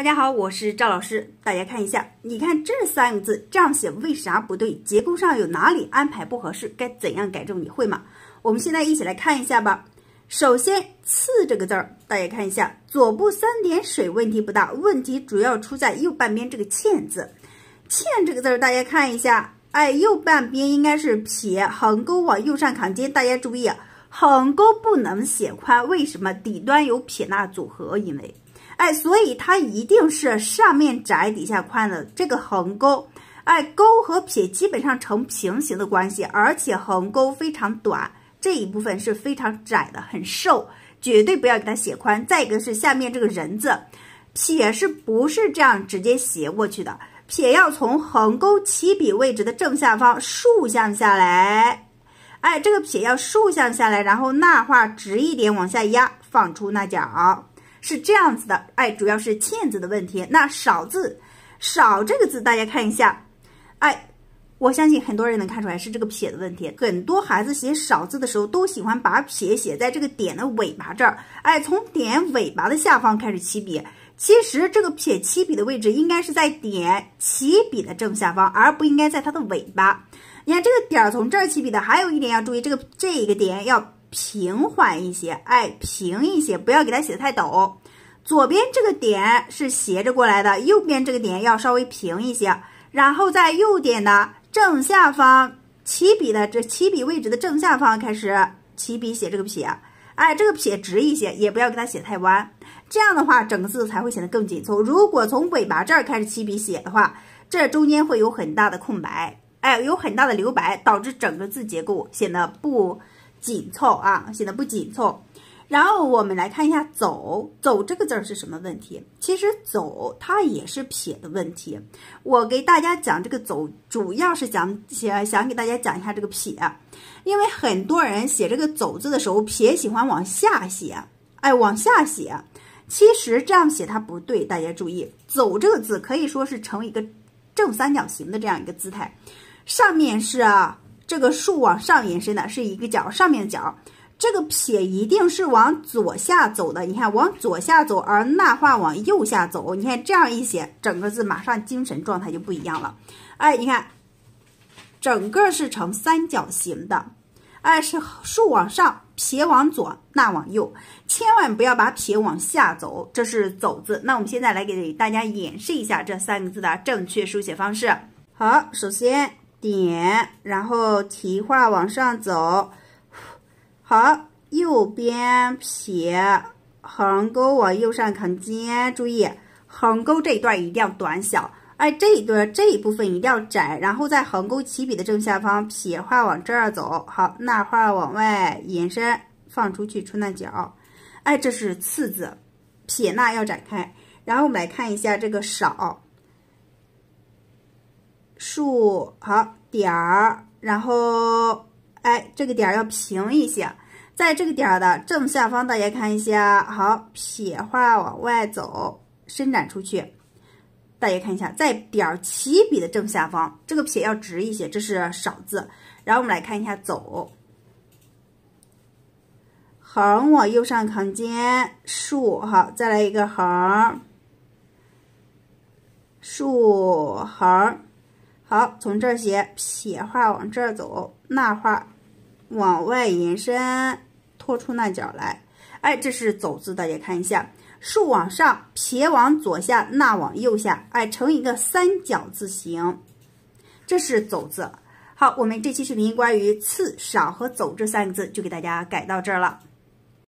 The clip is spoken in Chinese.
大家好，我是赵老师。大家看一下，你看这三个字这样写为啥不对？结构上有哪里安排不合适？该怎样改正？你会吗？我们现在一起来看一下吧。首先“次”这个字儿，大家看一下，左部三点水问题不大，问题主要出在右半边这个“欠”字。“欠”这个字儿，大家看一下，哎，右半边应该是撇横钩往右上扛尖。大家注意，横钩不能写宽，为什么？底端有撇捺组合，因为。哎，所以它一定是上面窄、底下宽的这个横勾。哎，勾和撇基本上成平行的关系，而且横勾非常短，这一部分是非常窄的，很瘦，绝对不要给它写宽。再一个是下面这个人字，撇是不是这样直接斜过去的？撇要从横勾起笔位置的正下方竖向下来。哎，这个撇要竖向下来，然后捺画直一点，往下压，放出捺角。是这样子的，哎，主要是欠字的问题。那少字少这个字，大家看一下，哎，我相信很多人能看出来是这个撇的问题。很多孩子写少字的时候，都喜欢把撇写在这个点的尾巴这儿，哎，从点尾巴的下方开始起笔。其实这个撇起笔的位置应该是在点起笔的正下方，而不应该在它的尾巴。你看这个点儿从这儿起笔的，还有一点要注意，这个这一个点要。平缓一些，哎，平一些，不要给它写的太陡。左边这个点是斜着过来的，右边这个点要稍微平一些。然后在右点的正下方，起笔的这起笔位置的正下方开始起笔写这个撇，哎，这个撇直一些，也不要给它写太弯。这样的话，整个字才会显得更紧凑。如果从尾巴这儿开始起笔写的话，这中间会有很大的空白，哎，有很大的留白，导致整个字结构显得不。紧凑啊，写的不紧凑。然后我们来看一下“走”走这个字儿是什么问题。其实“走”它也是撇的问题。我给大家讲这个“走”，主要是讲想想给大家讲一下这个撇，因为很多人写这个“走”字的时候，撇喜欢往下写，哎，往下写。其实这样写它不对，大家注意，“走”这个字可以说是成为一个正三角形的这样一个姿态，上面是。这个竖往上延伸的是一个角，上面的角，这个撇一定是往左下走的。你看往左下走，而捺画往右下走。你看这样一写，整个字马上精神状态就不一样了。哎，你看，整个是呈三角形的。哎，是竖往上，撇往左，捺往右，千万不要把撇往下走，这是走字。那我们现在来给大家演示一下这三个字的正确书写方式。好，首先。点，然后提画往上走，好，右边撇横钩往右上扛尖，注意横钩这一段一定要短小，哎，这一段这一部分一定要窄，然后在横钩起笔的正下方撇画往这儿走，好，捺画往外延伸放出去出捺角，哎，这是次字，撇捺要展开，然后我们来看一下这个少。竖好点儿，然后哎，这个点要平一些，在这个点的正下方，大家看一下。好，撇画往外走，伸展出去，大家看一下，在点起笔的正下方，这个撇要直一些，这是少字。然后我们来看一下，走，横往右上扛肩，竖好，再来一个横，竖横。好，从这儿写撇画往这儿走，捺画往外延伸，拖出那角来。哎，这是走字，大家看一下，竖往上，撇往左下，捺往右下，哎，成一个三角字形。这是走字。好，我们这期视频关于次、少和走这三个字，就给大家改到这儿了。